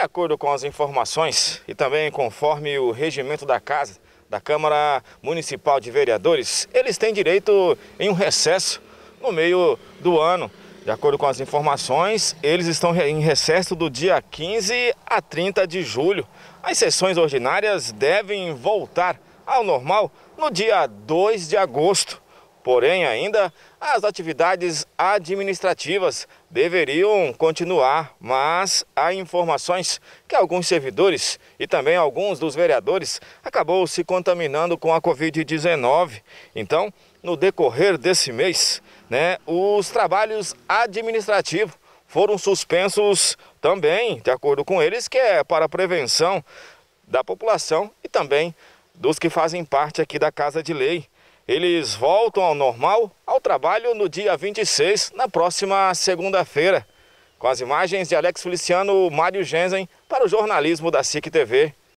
De acordo com as informações e também conforme o regimento da casa, da Câmara Municipal de Vereadores, eles têm direito em um recesso no meio do ano. De acordo com as informações, eles estão em recesso do dia 15 a 30 de julho. As sessões ordinárias devem voltar ao normal no dia 2 de agosto. Porém, ainda as atividades administrativas deveriam continuar, mas há informações que alguns servidores e também alguns dos vereadores acabou se contaminando com a Covid-19. Então, no decorrer desse mês, né, os trabalhos administrativos foram suspensos também, de acordo com eles, que é para a prevenção da população e também dos que fazem parte aqui da Casa de Lei. Eles voltam ao normal, ao trabalho, no dia 26, na próxima segunda-feira. Com as imagens de Alex Feliciano, Mário Gensen, para o jornalismo da SIC TV.